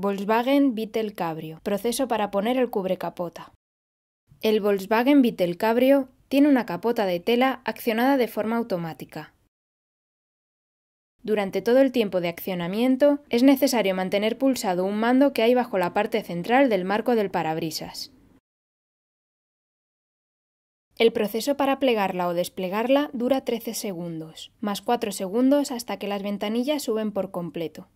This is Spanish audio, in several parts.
Volkswagen Beetle Cabrio. Proceso para poner el cubrecapota. El Volkswagen Beetle Cabrio tiene una capota de tela accionada de forma automática. Durante todo el tiempo de accionamiento es necesario mantener pulsado un mando que hay bajo la parte central del marco del parabrisas. El proceso para plegarla o desplegarla dura 13 segundos, más 4 segundos hasta que las ventanillas suben por completo.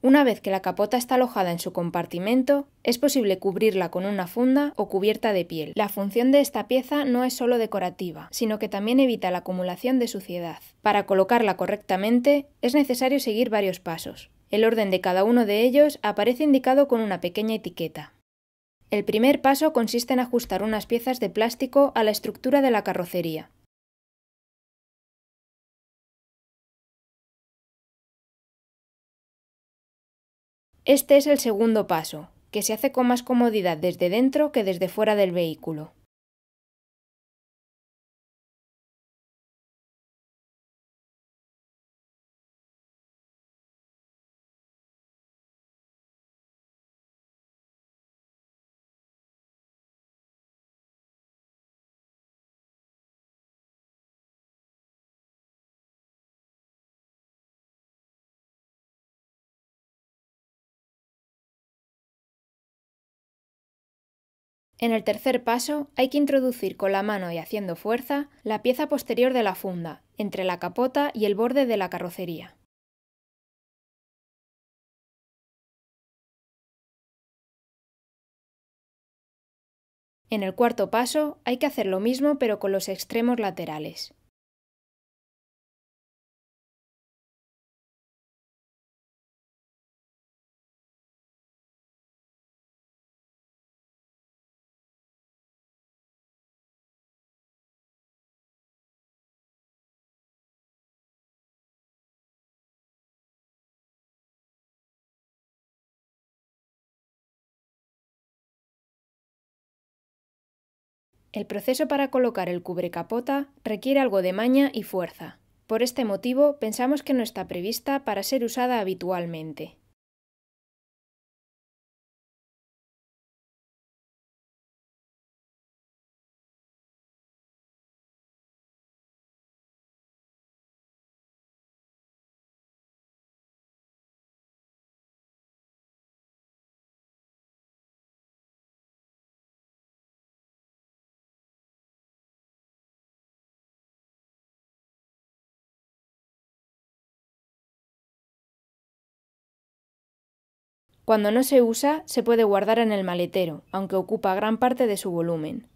Una vez que la capota está alojada en su compartimento, es posible cubrirla con una funda o cubierta de piel. La función de esta pieza no es solo decorativa, sino que también evita la acumulación de suciedad. Para colocarla correctamente, es necesario seguir varios pasos. El orden de cada uno de ellos aparece indicado con una pequeña etiqueta. El primer paso consiste en ajustar unas piezas de plástico a la estructura de la carrocería. Este es el segundo paso, que se hace con más comodidad desde dentro que desde fuera del vehículo. En el tercer paso hay que introducir con la mano y haciendo fuerza la pieza posterior de la funda, entre la capota y el borde de la carrocería. En el cuarto paso hay que hacer lo mismo pero con los extremos laterales. El proceso para colocar el cubrecapota requiere algo de maña y fuerza. Por este motivo, pensamos que no está prevista para ser usada habitualmente. Cuando no se usa, se puede guardar en el maletero, aunque ocupa gran parte de su volumen.